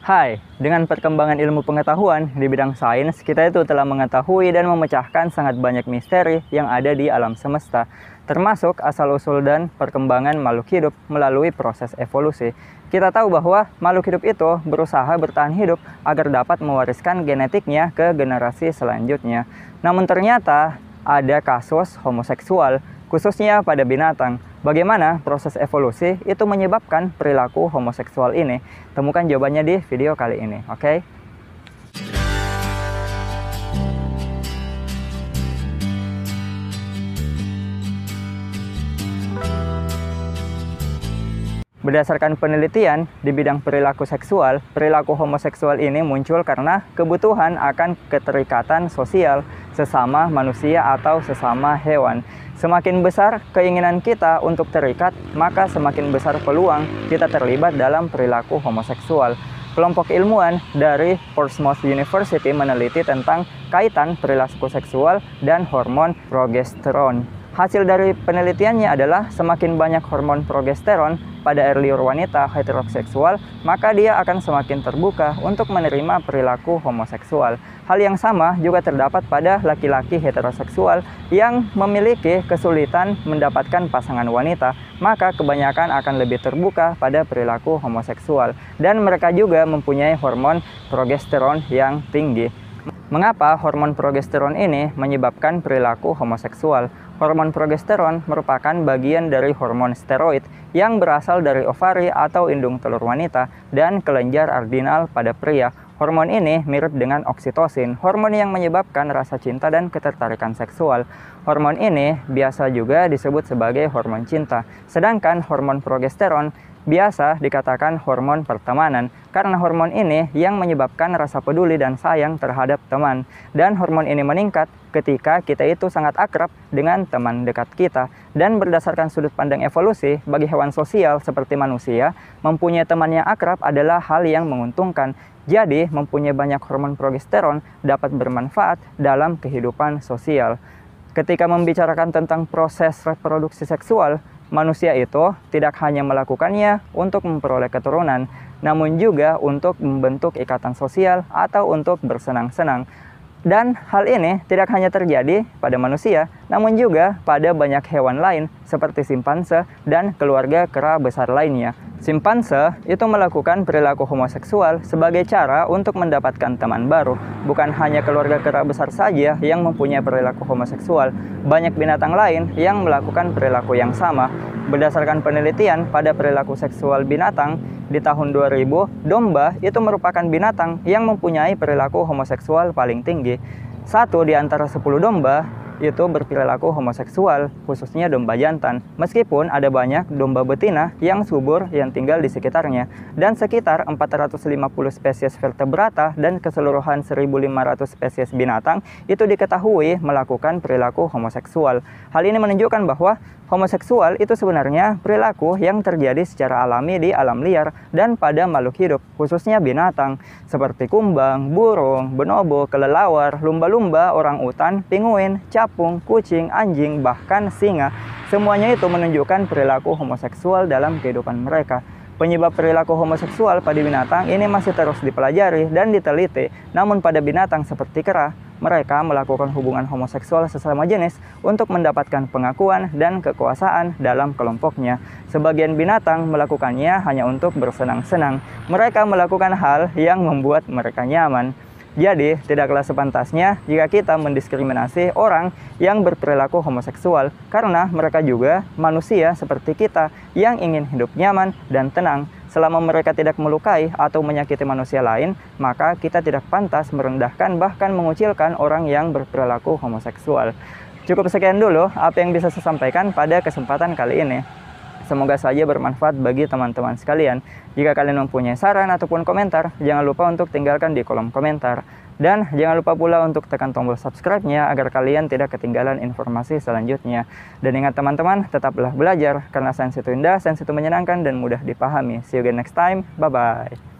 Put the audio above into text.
Hai, dengan perkembangan ilmu pengetahuan di bidang sains, kita itu telah mengetahui dan memecahkan sangat banyak misteri yang ada di alam semesta, termasuk asal-usul dan perkembangan makhluk hidup melalui proses evolusi. Kita tahu bahwa makhluk hidup itu berusaha bertahan hidup agar dapat mewariskan genetiknya ke generasi selanjutnya. Namun ternyata ada kasus homoseksual, khususnya pada binatang, Bagaimana proses evolusi itu menyebabkan perilaku homoseksual ini? Temukan jawabannya di video kali ini, oke? Okay? Berdasarkan penelitian, di bidang perilaku seksual, perilaku homoseksual ini muncul karena kebutuhan akan keterikatan sosial sesama manusia atau sesama hewan. Semakin besar keinginan kita untuk terikat, maka semakin besar peluang kita terlibat dalam perilaku homoseksual. Kelompok ilmuwan dari Portsmouth University meneliti tentang kaitan perilaku seksual dan hormon progesteron. Hasil dari penelitiannya adalah semakin banyak hormon progesteron pada earlier wanita heteroseksual, maka dia akan semakin terbuka untuk menerima perilaku homoseksual. Hal yang sama juga terdapat pada laki-laki heteroseksual yang memiliki kesulitan mendapatkan pasangan wanita, maka kebanyakan akan lebih terbuka pada perilaku homoseksual dan mereka juga mempunyai hormon progesteron yang tinggi. Mengapa hormon progesteron ini menyebabkan perilaku homoseksual? Hormon progesteron merupakan bagian dari hormon steroid yang berasal dari ovari atau indung telur wanita dan kelenjar ardinal pada pria. Hormon ini mirip dengan oksitosin, hormon yang menyebabkan rasa cinta dan ketertarikan seksual. Hormon ini biasa juga disebut sebagai hormon cinta, sedangkan hormon progesteron Biasa dikatakan hormon pertemanan karena hormon ini yang menyebabkan rasa peduli dan sayang terhadap teman. Dan hormon ini meningkat ketika kita itu sangat akrab dengan teman dekat kita. Dan berdasarkan sudut pandang evolusi, bagi hewan sosial seperti manusia, mempunyai teman yang akrab adalah hal yang menguntungkan. Jadi, mempunyai banyak hormon progesteron dapat bermanfaat dalam kehidupan sosial. Ketika membicarakan tentang proses reproduksi seksual, manusia itu tidak hanya melakukannya untuk memperoleh keturunan, namun juga untuk membentuk ikatan sosial atau untuk bersenang-senang. Dan hal ini tidak hanya terjadi pada manusia, namun juga pada banyak hewan lain seperti simpanse dan keluarga kera besar lainnya. Simpanse itu melakukan perilaku homoseksual sebagai cara untuk mendapatkan teman baru. Bukan hanya keluarga kera besar saja yang mempunyai perilaku homoseksual, banyak binatang lain yang melakukan perilaku yang sama. Berdasarkan penelitian pada perilaku seksual binatang, di tahun 2000, domba itu merupakan binatang yang mempunyai perilaku homoseksual paling tinggi. Satu di antara sepuluh domba itu berperilaku homoseksual, khususnya domba jantan. Meskipun ada banyak domba betina yang subur yang tinggal di sekitarnya, dan sekitar 450 spesies vertebrata dan keseluruhan 1.500 spesies binatang itu diketahui melakukan perilaku homoseksual. Hal ini menunjukkan bahwa homoseksual itu sebenarnya perilaku yang terjadi secara alami di alam liar dan pada makhluk hidup, khususnya binatang, seperti kumbang, burung, bonobo, kelelawar, lumba-lumba, orang utan, pinguin, cap capung, kucing, anjing, bahkan singa, semuanya itu menunjukkan perilaku homoseksual dalam kehidupan mereka. Penyebab perilaku homoseksual pada binatang ini masih terus dipelajari dan diteliti, namun pada binatang seperti kera, mereka melakukan hubungan homoseksual sesama jenis untuk mendapatkan pengakuan dan kekuasaan dalam kelompoknya. Sebagian binatang melakukannya hanya untuk bersenang-senang. Mereka melakukan hal yang membuat mereka nyaman. Jadi, tidaklah sepantasnya jika kita mendiskriminasi orang yang berperilaku homoseksual karena mereka juga manusia seperti kita yang ingin hidup nyaman dan tenang. Selama mereka tidak melukai atau menyakiti manusia lain, maka kita tidak pantas merendahkan bahkan mengucilkan orang yang berperilaku homoseksual. Cukup sekian dulu apa yang bisa saya sampaikan pada kesempatan kali ini. Semoga saja bermanfaat bagi teman-teman sekalian. Jika kalian mempunyai saran ataupun komentar, jangan lupa untuk tinggalkan di kolom komentar. Dan jangan lupa pula untuk tekan tombol subscribe-nya agar kalian tidak ketinggalan informasi selanjutnya. Dan ingat teman-teman, tetaplah belajar karena sains itu indah, sains itu menyenangkan dan mudah dipahami. See you again next time. Bye-bye.